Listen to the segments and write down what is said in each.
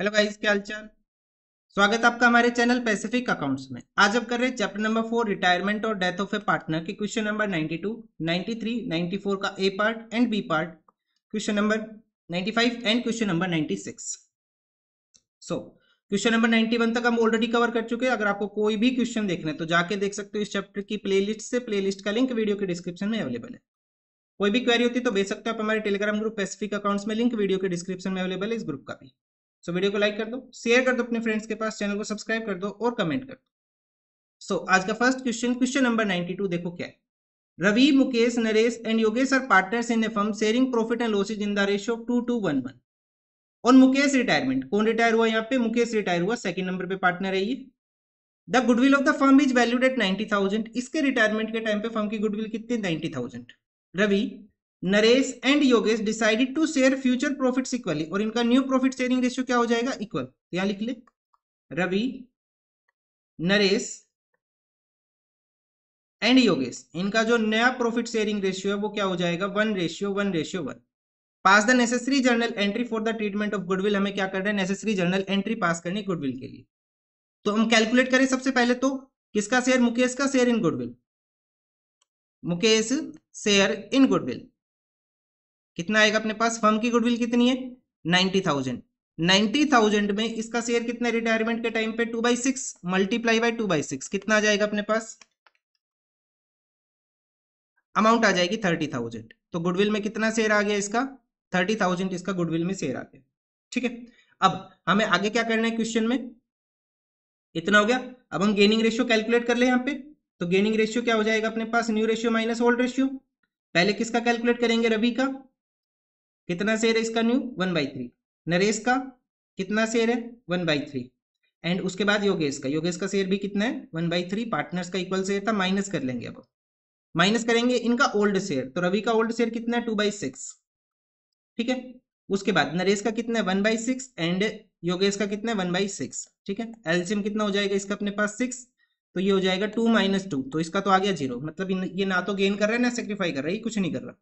Hello guys क्या हालचाल स्वागत आपका हमारे चैनल पैसिफिक अकाउंट्स में आज हम कर रहे हैं चैप्टर नंबर फोर रिटायरमेंट और डेथ ऑफ ए पार्टनर के क्वेश्चन नंबर 92, 93, 94 का A part and B part question number 95 and question number 96 so question number 91 तक हम ऑलरेडी कवर कर चुके हैं अगर आपको कोई भी क्वेश्चन देखना है तो जाके देख सकते हो इस चैप्टर की लिस्ट से लिस्ट का लिंक वीडियो के डिस्क्रिप्शन में अवेलेबल है कोई भी क्वेरी होती है तो भेज सकते हो आप हमारे टेलीग्राम ग्रुप पैसिफिक अकाउंट्स में लिंक वीडियो के डिस्क्रिप्शन में अवेलेबल है इस ग्रुप का भी सो वीडियो को लाइक कर दो शेयर कर दो अपने फ्रेंड्स के पास चैनल को सब्सक्राइब कर दो और कमेंट कर दो सो so, आज का first question question number ninety two देखो क्या है Ravi Mukesh Naresh and Yogesh are partners in a firm sharing profit and losses in the ratio of two two one one और मुकेश रिटायरमेंट कौन रिटायर हुआ यहाँ पे मुकेश रिटायर हुआ सेकंड नंबर पे पार्टनर है ये the goodwill of the firm is valued at ninety thousand इसके रिटायरमेंट के टाइम पे फर्म की गुडविल कितनी ninety thousand Ravi Naresh and Yogesh decided to share future profit equally और इनका न्यू प्रॉफिट शेयरिंग रेशियो क्या हो जाएगा इक्वल तो यहां लिख ले रवि नरेश एंड योगेश इनका जो नया प्रॉफिट शेयरिंग रेशियो है वो क्या हो जाएगा one ratio one ratio one pass the necessary journal entry for the treatment of goodwill हमें क्या करना है नेसेसरी जर्नल एंट्री पास करनी गुडविल के लिए तो हम कैलकुलेट करें सबसे पहले तो किसका शेयर मुकेश का share in goodwill Mukesh share in goodwill कितना आएगा अपने पास फर्म की गुडविल कितनी है नाइनटी थाउजेंड नाइनटी थाउजेंड में इसका शेयर कितने रिटायरमेंट के टाइम पे two by six multiply by two by six कितना आ जाएगा अपने पास अमाउंट आ जाएगी थर्टी थाउजेंड तो गुडविल में कितना शेयर आ गया इसका थर्टी थाउजेंड इसका गुडविल में शेयर आ गया ठीक है अब हमें आगे क्या करना है क्वेश्चन में इतना हो गया अब हम गेनिंग रेशियो कैलकुलेट कर ले यहाँ पे तो गेनिंग रेशियो क्या हो जाएगा अपने पास new ratio minus old ratio पहले किसका कैलकुलेट करेंगे रवि का कितना शेयर है इसका new one by three Naresh का कितना शेयर है वन बाई थ्री एंड उसके बाद योगेश का योगेश का शेयर भी कितना है वन बाई थ्री पार्टनर्स का इक्वल शेयर था माइनस कर लेंगे अब माइनस करेंगे इनका ओल्ड शेयर तो रवि का ओल्ड शेयर कितना है टू बाई सिक्स ठीक है उसके बाद नरेश का कितना है one by six and Yogesh का कितना है वन बाई सिक्स ठीक है एल्सियम कितना हो जाएगा इसका अपने पास सिक्स तो ये हो जाएगा टू माइनस टू तो इसका तो आ गया जीरो मतलब ये ना तो गेन कर रहा है ना सेक्रीफाई कर रहा है ये कुछ नहीं कर रहा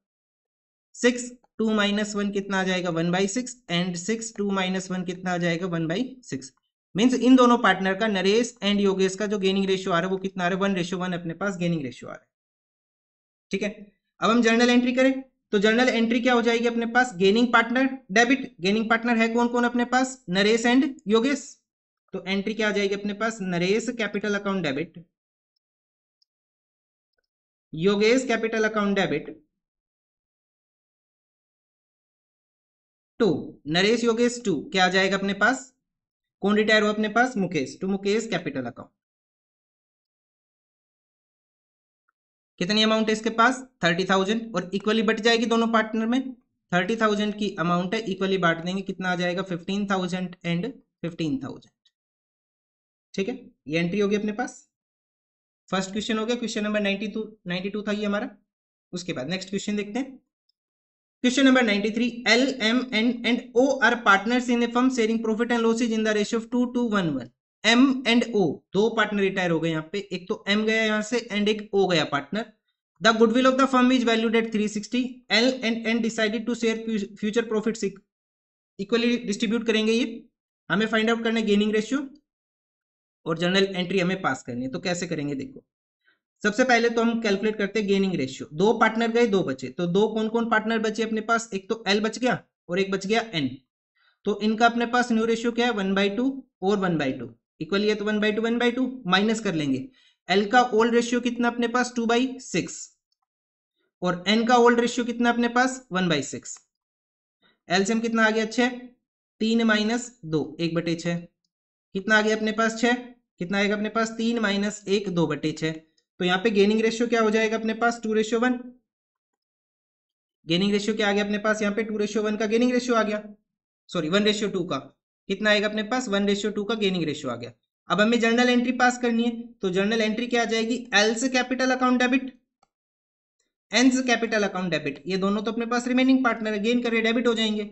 सिक्स टू माइनस वन कितना आ जाएगा one by six and six two minus one कितना आ जाएगा वन बाई सिक्स मीन्स इन दोनों पार्टनर का नरेश एंड योगेश का जो गेनिंग रेशियो आ रहा है वो कितना आ रहा है वन रेशियो वन अपने पास गेनिंग रेशियो आ रहा है ठीक है अब हम जर्नल एंट्री करें तो जर्नल एंट्री क्या हो जाएगी अपने पास gaining partner debit gaining partner है कौन कौन अपने पास नरेश एंड योगेश तो एंट्री क्या आ जाएगी अपने पास Naresh capital account debit Yogesh capital account debit to Naresh Yogesh to क्या आ जाएगा अपने पास कौन रिटायर हुआ अपने पास मुकेश टू तो मुकेश कैपिटल अकाउंट कितनी अमाउंट है इसके पास थर्टी थाउजेंड और इक्वली बट जाएगी दोनों पार्टनर में थर्टी थाउजेंड की अमाउंट है इक्वली बांट देंगे कितना आ जाएगा fifteen thousand and fifteen thousand ठीक है ये एंट्री होगी अपने पास फर्स्ट क्वेश्चन हो गया question number ninety two ninety two था ये हमारा उसके बाद नेक्स्ट क्वेश्चन देखते हैं question number 93. L, M, N and O are partners in a firm sharing profit and losses in the ratio of 2 two 1 1. M and O दो partner retire हो गए यहाँ पे एक तो एम गया यहाँ से एंड एक ओ गया partner the goodwill of the firm is valued at 360 L and N decided to share future profits equally distribute करेंगे ये हमें फाइंड आउट करना है गेनिंग रेशियो और जनरल एंट्री हमें पास करनी है तो कैसे करेंगे देखो सबसे पहले तो हम कैलकुलेट करते हैं गेनिंग रेशियो दो पार्टनर गए दो बचे तो दो कौन कौन पार्टनर बचे अपने पास एक तो एल बच गया और एक बच गया एन तो इनका अपने पास न्यू रेशियो क्या है वन बाई टू और वन बाई टू इक्वल ये तो one by two one by two minus कर लेंगे एल का ओल्ड रेशियो कितना अपने पास टू बाई सिक्स और एन का ओल्ड रेशियो कितना अपने पास वन बाई सिक्स एल्सियम कितना आ गया छः तीन माइनस दो एक बटे छः कितना आ गया अपने पास छः कितना आएगा अपने पास तीन माइनस एक दो बटे छह तो यहाँ पे गेनिंग रेशियो क्या हो जाएगा अपने पास two ratio one gaining ratio क्या आ गया अपने पास यहाँ पे टू रेशियो वन का गेनिंग रेशियो आ गया सॉरी वन रेशियो टू का कितना आएगा अपने पास वन रेशियो टू का गेनिंग रेशियो आ गया अब हमें जर्नल एंट्री पास करनी है तो जर्नल एंट्री क्या आ जाएगी एल से capital account debit N capital account debit ये दोनों तो अपने पास रिमेनिंग पार्टनर है गेन करिए डेबिट हो जाएंगे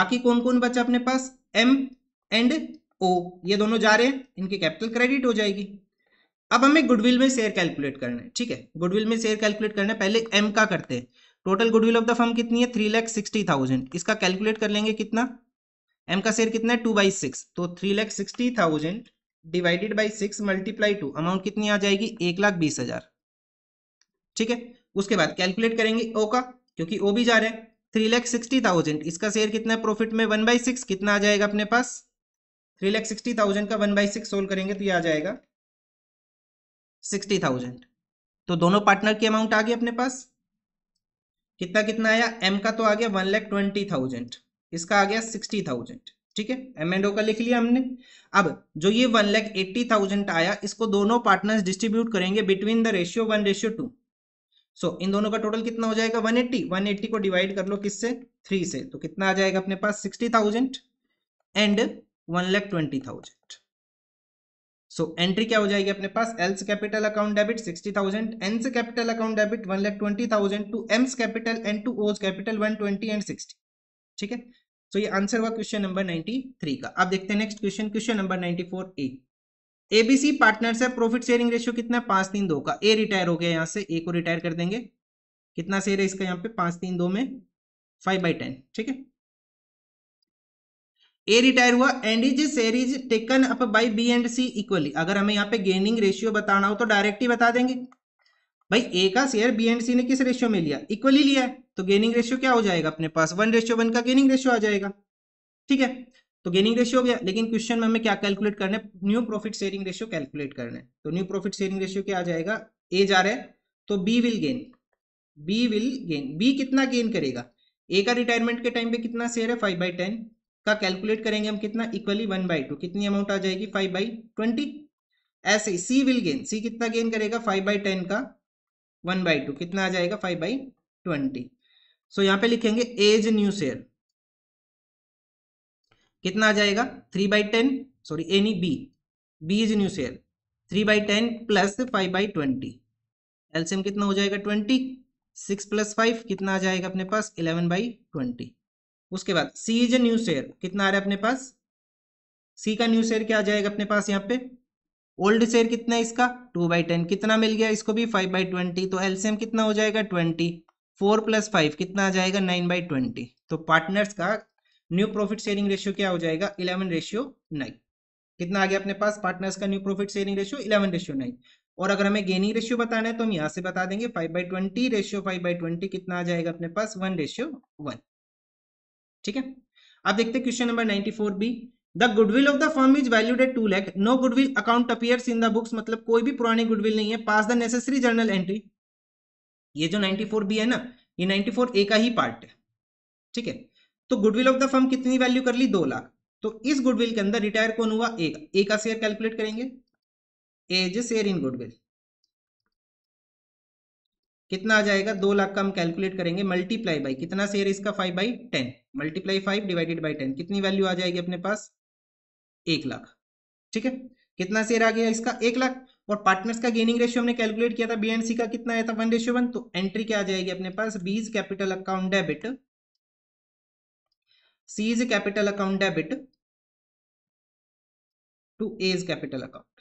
बाकी कौन कौन बचा अपने पास एम एंड ओ ये दोनों जा रहे हैं इनके कैपिटल क्रेडिट हो जाएगी अब हमें गुडविल में शेयर कैलकुलेट करना है ठीक है गुडविल में शेयर कैलकुलेट करना है पहले एम का करते हैं total goodwill of the firm कितनी है थ्री लैख सिक्सटी थाउजेंड इसका कैलकुलेट कर लेंगे कितना एम का शेयर कितना है टू बाई सिक्स तो three lakh sixty thousand divided by six multiply two amount कितनी आ जाएगी एक लाख बीस हजार ठीक है उसके बाद कैलकुलेट करेंगे ओ का क्योंकि ओ भी जा रहे हैं थ्री लैख सिक्सटी थाउजेंड इसका शेयर कितना है प्रॉफिट में वन बाई सिक्स कितना आ जाएगा अपने पास थ्री लैख सिक्सटी थाउजेंड का वन बाई सिक्स सोल्व करेंगे तो ये आ जाएगा सिक्सटी थाउजेंड तो दोनों पार्टनर की अमाउंट आ गई अपने पास कितना कितना आया एम का तो आ गया वन लैख ट्वेंटी थाउजेंड इसका आ गया सिक्सटी थाउजेंड ठीक है एम एंड ओ का लिख लिया हमने अब जो ये वन लैख एट्टी थाउजेंड आया इसको दोनों पार्टनर्स डिस्ट्रीब्यूट करेंगे between the ratio one ratio two so इन दोनों का टोटल कितना हो जाएगा वन एट्टी वन एट्टी को डिवाइड कर लो किससे थ्री से तो कितना आ जाएगा अपने पास sixty thousand and one lakh twenty thousand so entry क्या हो जाएगी अपने पास L's capital account debit sixty thousand N capital account debit one lakh twenty thousand to M's capital and to O's capital one twenty and sixty ठीक है सो ये answer हुआ question number ninety three का आप देखते हैं next question question number ninety four A ABC partners है profit sharing ratio कितना है पांच तीन दो का ए रिटायर हो गया यहाँ से ए को रिटायर कर देंगे कितना शेयर है इसका यहाँ पे पांच तीन दो में फाइव बाई टेन ठीक है ए रिटायर हुआ and his share is taken up by B and C equally अगर हमें यहाँ पे गेनिंग रेशियो बताना हो तो डायरेक्ट ही बता देंगे भाई ए का शेयर बी एंड सी ने किस रेशियो में लिया इक्वली लिया है तो गेनिंग रेशियो क्या हो जाएगा अपने पास वन रेशियो वन का गेनिंग रेशियो आ जाएगा ठीक है तो गेनिंग रेशियो हो गया लेकिन क्वेश्चन में हमें क्या कैलकुलेट करना है new profit sharing ratio calculate करना है तो न्यू प्रॉफिट शेयरिंग रेशियो क्या आ जाएगा ए जा रहा है तो B will gain B will gain B कितना गेन करेगा ए का रिटायरमेंट के टाइम पे कितना शेयर है फाइव बाई टेन का कैलकुलेट करेंगे हम कितना इक्वली वन बाई टू कितनी अमाउंट आ जाएगी फाइव बाई ट्वेंटी ऐसे ही सी विल गेन सी कितना गेन करेगा फाइव बाई टेन का वन बाई टू कितना आ जाएगा फाइव बाई ट्वेंटी सो यहां पे लिखेंगे एज न्यू शेयर कितना आ जाएगा three by ten sorry any B B is new share three by ten plus five by twenty LCM कितना हो जाएगा ट्वेंटी सिक्स प्लस फाइव कितना आ जाएगा अपने पास इलेवन बाई ट्वेंटी उसके बाद C is a new share कितना आ रहा है अपने पास सी का न्यू शेयर क्या आ जाएगा अपने पास यहाँ पे ओल्ड शेयर कितना है इसका टू बाई टेन कितना मिल गया इसको भी फाइव बाई ट्वेंटी तो एलसीएम कितना हो जाएगा ट्वेंटी फोर प्लस फाइव कितना आ जाएगा नाइन बाई ट्वेंटी तो पार्टनर्स का न्यू प्रॉफिट शेयरिंग रेशियो क्या हो जाएगा इलेवन रेशियो नाइन कितना आ गया अपने पास पार्टनर्स का new profit sharing ratio eleven ratio nine और अगर हमें गेनिंग रेशियो बताना है तो हम यहाँ से बता देंगे five by twenty ratio five by twenty कितना आ जाएगा अपने पास वन रेशियो वन ठीक है अब देखते हैं question number 94 B the goodwill of the firm is valued at two lakh no goodwill account appears in the books मतलब कोई भी पुरानी गुडविल नहीं है pass the necessary journal entry ये जो 94 बी है ना ये 94 ए का ही पार्ट है ठीक है तो गुडविल ऑफ द फर्म कितनी वैल्यू कर ली दो लाख तो इस गुडविल के अंदर रिटायर कौन हुआ ए का शेयर कैलकुलेट करेंगे A is share in goodwill कितना आ जाएगा दो लाख का हम कैलकुलेट करेंगे मल्टीप्लाई बाई कितना शेयर इसका five by ten multiply five divided by ten कितनी वैल्यू आ जाएगी अपने पास एक लाख ठीक है कितना शेयर आ गया इसका एक लाख और पार्टनर्स का गेनिंग रेशियो हमने कैलकुलेट किया था बी एंड सी का कितना आया था वन रेशियो वन तो एंट्री क्या आ जाएगी अपने पास B's capital account debit C's capital account debit to A's capital account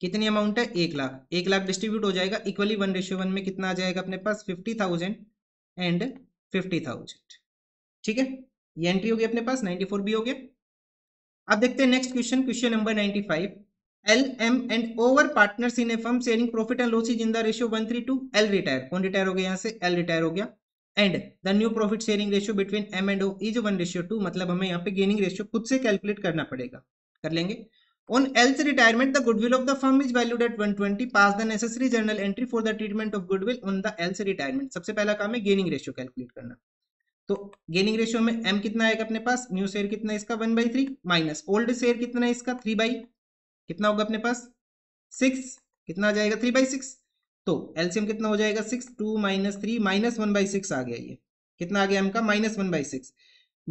कितनी अमाउंट है एक लाख एक लाख डिस्ट्रीब्यूट हो जाएगा इक्वली वन रेशियो वन में कितना आ जाएगा अपने पास fifty thousand and fifty thousand ठीक है ये एंट्री होगी अपने पास नाइन्टी फोर भी हो गया अब देखते हैं next question question number ninety five L M and O are partners in a firm sharing profit and loss is in the ratio one three two L retire कौन रिटायर हो गया यहाँ से एल रिटायर हो गया and the new profit sharing ratio between M and O is one ratio two मतलब हमें यहाँ पे गेनिंग रेशियो खुद से कैलकुलेट करना पड़ेगा कर लेंगे On else retirement, the goodwill of the firm is valued at 120. Pass the necessary journal entry for the treatment of goodwill on the else retirement. सबसे पहला काम है gaining ratio calculate करना तो gaining ratio में M कितना आएगा अपने पास न्यू शेयर कितना इसका one by three minus old share कितना इसका थ्री बाई कितना होगा अपने पास सिक्स कितना आ जाएगा थ्री बाई सिक्स तो एलसीएम कितना हो जाएगा six two minus three minus one by six आ गया ये कितना आ गया एम का minus one by six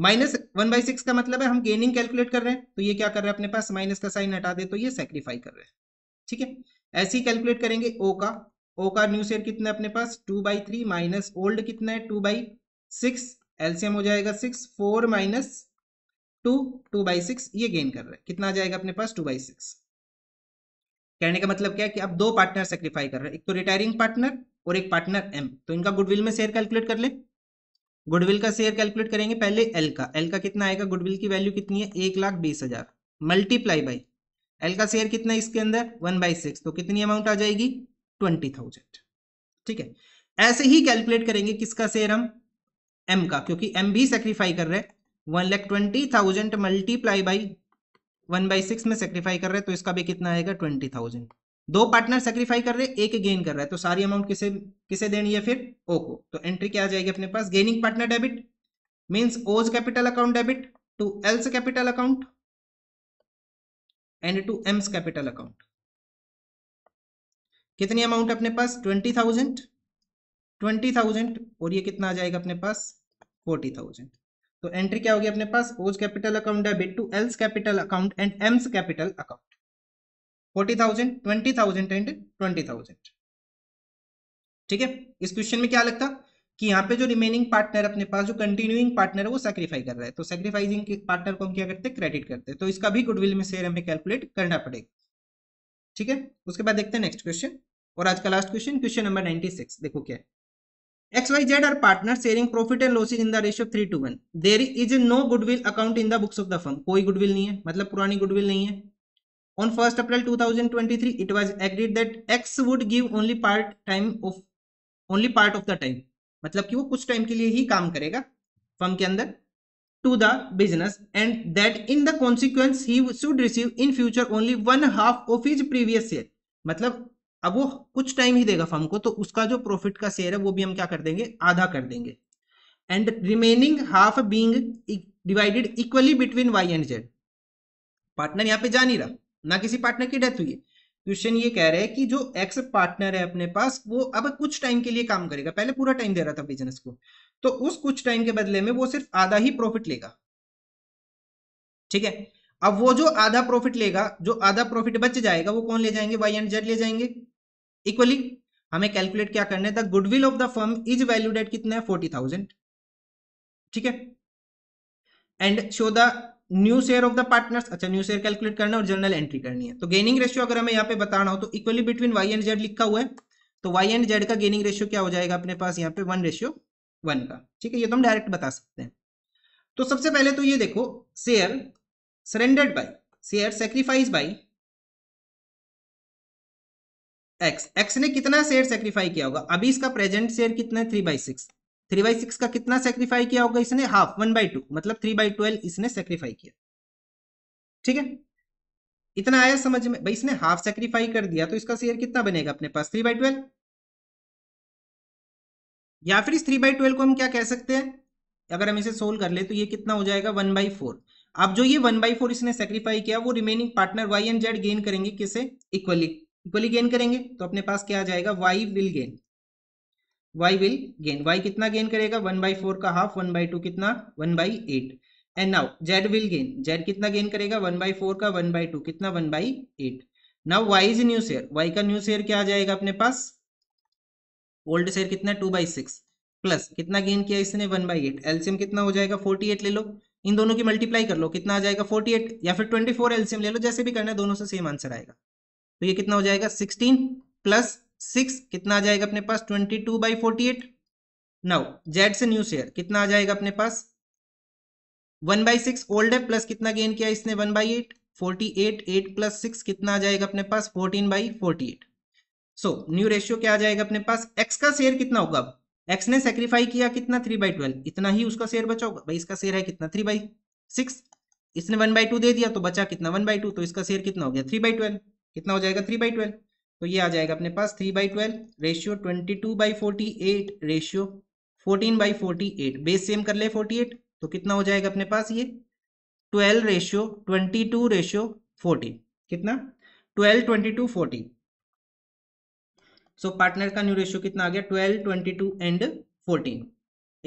minus one by six का मतलब है हम गेनिंग कैलकुलेट कर रहे हैं तो ये क्या कर रहे हैं अपने पास माइनस का साइन हटा दे तो ये सेक्रीफाई कर रहे हैं ठीक है ऐसे ही कैलकुलेट करेंगे ओ का ओ का न्यू शेयर कितना है अपने पास two by three minus old कितना है टू बाई सिक्स एल्सियम हो जाएगा six four minus two two by six ये गेन कर रहे हैं कितना आ जाएगा अपने पास टू बाई सिक्स कहने का मतलब क्या है कि अब दो पार्टनर सेक्रीफाई कर रहे हैं एक तो रिटायरिंग पार्टनर और एक पार्टनर एम तो इनका गुडविल में शेयर कैलकुलेट कर ले गुडविल का शेयर कैलकुलेट करेंगे पहले एल का एल का कितना आएगा गुडविल की वैल्यू कितनी है एक लाख बीस हजार मल्टीप्लाई बाई एल का शेयर कितना है इसके अंदर वन बाई सिक्स तो कितनी अमाउंट आ जाएगी ट्वेंटी थाउजेंड ठीक है ऐसे ही कैलकुलेट करेंगे किसका शेयर हम एम का क्योंकि एम भी सेक्रीफाई कर रहे हैं one lakh twenty thousand multiply by one by six में सेक्रीफाई कर रहे तो इसका भी कितना आएगा ट्वेंटी थाउजेंड दो पार्टनर सेक्रीफाई कर रहे एक गेन कर रहा है तो सारी अमाउंट किसे किसे देनी है फिर ओ को तो एंट्री क्या आ जाएगी अपने पास gaining partner debit means O's capital account debit to L's capital account and to M's capital account कितनी अमाउंट अपने पास ट्वेंटी थाउजेंड ट्वेंटी थाउजेंड और ये कितना आ जाएगा अपने पास फोर्टी थाउजेंड तो एंट्री क्या होगी अपने पास O's capital account debit to L's capital account and M's capital account forty thousand twenty thousand and twenty thousand ठीक है इस क्वेश्चन में क्या लगता कि यहाँ पे जो रिमेनिंग पार्टनर अपने पास जो कंटिन्यूइंग पार्टनर है वो सेक्रीफाई कर रहा है तो सेक्रीफाइजिंग पार्टनर को हम क्या करते हैं क्रेडिट करते हैं तो इसका भी गुडविल में शेयर हमें कैलकुलेट करना पड़ेगा ठीक है उसके बाद देखते हैं नेक्स्ट क्वेश्चन और आज का last question question number ninety six देखो क्या X Y Z are partner sharing profit and losses in the ratio three two one there is no goodwill account in the books of the firm कोई goodwill नहीं है मतलब पुरानी goodwill नहीं है on 1st April 2023, it was agreed that X would give only part time of only part of the time. मतलब कि वो कुछ time के लिए ही काम करेगा firm के अंदर to the business and that in the consequence he should receive in future only one half of his previous share मतलब अब वो कुछ टाइम ही देगा फर्म को तो उसका जो प्रॉफिट का शेयर है वो भी हम क्या कर देंगे आधा कर देंगे and remaining half being divided equally between Y and Z partner यहाँ पे जा नहीं रहा ना किसी पार्टनर की डेथ हुई है क्वेश्चन ये कह रहे हैं कि जो एक्स पार्टनर है अपने पास वो अब कुछ टाइम के लिए काम करेगा पहले पूरा टाइम दे रहा था बिजनेस को तो उस कुछ टाइम के बदले में वो सिर्फ आधा ही प्रॉफिट लेगा ठीक है अब वो जो आधा प्रॉफिट लेगा जो आधा प्रॉफिट बच जाएगा वो कौन ले जाएंगे वाई एंड जेड ले जाएंगे इक्वली हमें कैलकुलेट क्या करना है the goodwill of the firm is valued at कितना है फोर्टी थाउजेंड ठीक है and show the new share of the partners अच्छा न्यू शेयर कैलकुलेट करना और जर्नल एंट्री करनी है तो गेनिंग रेशियो अगर हमें यहाँ पे बताना हो तो equally between Y and Z लिखा हुआ है तो वाई एंड जेड का गेनिंग रेशियो क्या हो जाएगा अपने पास यहाँ पे वन रेशियो वन का ठीक है ये तो हम डायरेक्ट बता सकते हैं तो सबसे पहले तो ये देखो share surrendered by share sacrifice by X X ने कितना शेयर सेक्रीफाई किया होगा अभी इसका प्रेजेंट शेयर कितना है three by six three by six का कितना सेक्रीफाई किया होगा इसने हाफ वन बाई टू मतलब थ्री बाई ट्वेल्व इसने सेक्रीफाई किया ठीक है इतना आया समझ में भाई इसने हाफ सेक्रीफाई कर दिया तो इसका शेयर कितना बनेगा अपने पास थ्री बाई ट्वेल्व या फिर इस थ्री बाई ट्वेल्व को हम क्या कह सकते हैं अगर हम इसे सोल्व कर ले तो ये कितना हो जाएगा वन बाई फोर अब जो ये वन बाई फोर इसने सेक्रीफाई किया वो remaining partner Y and Z gain करेंगे किसे इक्वली इक्वली गेन करेंगे तो अपने पास क्या आ जाएगा Y will gain y will gain y कितना gain करेगा वन बाई फोर का हाफ वन बाई टू कितना one by eight and now z will gain z कितना गेन करेगा वन बाई फोर का वन बाई टू कितना one by eight now y is new share y का new share क्या आ जाएगा अपने पास ओल्ड शेयर कितना टू बाई सिक्स प्लस कितना गेन किया इसने वन बाई एट एल्सियम कितना हो जाएगा फोर्टी एट ले लो इन दोनों की मल्टीप्लाई कर लो कितना आ जाएगा फोर्टी एट या फिर ट्वेंटी फोर एल्सियम ले लो जैसे भी करना है दोनों से सेम आंसर आएगा तो ये कितना हो जाएगा सिक्सटीन प्लस सिक्स कितना आ जाएगा अपने पास twenty two by forty eight now Z से न्यू शेयर कितना आ जाएगा अपने पास वन बाई सिक्स ओल्ड है प्लस कितना गेन किया इसने one by eight forty eight eight plus six कितना आ जाएगा अपने पास fourteen by forty eight so new ratio क्या आ जाएगा अपने पास एक्स का शेयर कितना होगा अब एक्स ने सेक्रीफाई किया कितना थ्री बाई ट्वेल्व इतना ही उसका शेयर बचा होगा भाई इसका शेयर है कितना थ्री बाई सिक्स इसने वन बाई टू दे दिया तो बचा कितना वन बाई टू तो इसका शेयर कितना हो गया थ्री बाई ट्वेल्व कितना हो जाएगा थ्री बाई ट्वेल्व तो ये आ जाएगा अपने पास three by twelve ratio twenty two by forty eight ratio fourteen by forty eight base same कर ले फोर्टी एट तो कितना हो जाएगा अपने पास ये twelve ratio twenty two ratio fourteen कितना twelve twenty two fourteen so partner का न्यू रेशियो कितना आ गया twelve twenty two and fourteen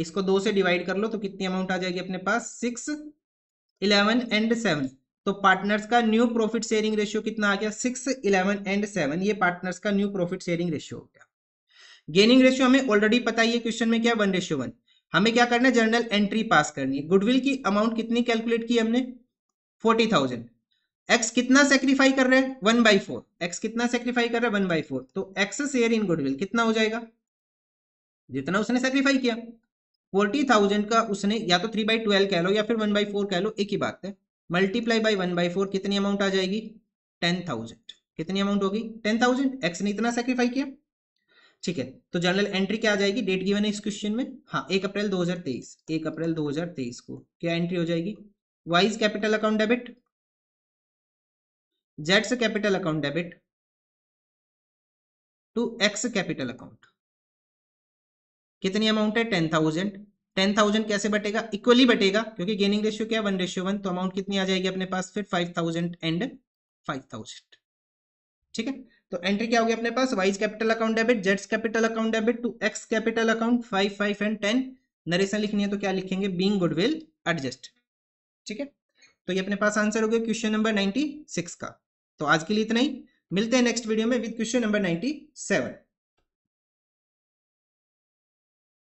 इसको दो से डिवाइड कर लो तो कितनी अमाउंट आ जाएगी अपने पास सिक्स इलेवन एंड सेवन तो पार्टनर्स का न्यू प्रॉफिट शेयरिंग रेशियो कितना आ गया सिक्स इलेवन एंड सेवन ये पार्टनर्स का न्यू प्रॉफिट शेयरिंग रेशियो हो गया गेनिंग रेशियो हमें ऑलरेडी पता ही है क्वेश्चन में क्या वन रेशियो वन हमें क्या करना है जनरल एंट्री पास करनी है गुडविल की अमाउंट कितनी कैलकुलेट की हमने फोर्टी थाउजेंड एक्स कितना सेक्रीफाई कर रहे हैं वन बाई फोर एक्स कितना सेक्रीफाई कर रहे हैं वन बाई फोर तो एक्स शेयर इन गुडविल कितना हो जाएगा जितना उसने सेक्रीफाई किया फोर्टी थाउजेंड का उसने या तो थ्री बाई ट्वेल्व कह लो या फिर वन बाई फोर कह लो एक ही बात है multiply by one by four कितनी अमाउंट आ जाएगी टेन थाउजेंड कितनी अमाउंट होगी टेन थाउजेंड एक्स ने इतना सेक्रीफाई किया ठीक है तो जनरल एंट्री क्या आ जाएगी डेट गिवन है इस क्वेश्चन में हाँ एक अप्रैल 2023 एक अप्रैल 2023 को क्या एंट्री हो जाएगी वाइज कैपिटल अकाउंट डेबिट जेड से capital account debit to X capital account कितनी अमाउंट है टेन थाउजेंड टेन थाउजेंड कैसे बटेगा इक्वली बटेगा क्योंकि गेनिंग रेशियो क्या वन रेशियो वन तो अमाउंट कितनी आ जाएगी अपने पास फिर five thousand and five thousand ठीक है तो एंट्री क्या होगी अपने पास वाइज कैपिटल अकाउंट डेबिट जेट्स capital account debit to X capital account five five and ten narration लिखनी है तो क्या लिखेंगे बींग गुडविल एडजस्ट ठीक है तो ये अपने पास आंसर हो गया क्वेश्चन नंबर नाइनटी सिक्स का तो आज के लिए इतना ही मिलते हैं नेक्स्ट वीडियो में with question number ninety seven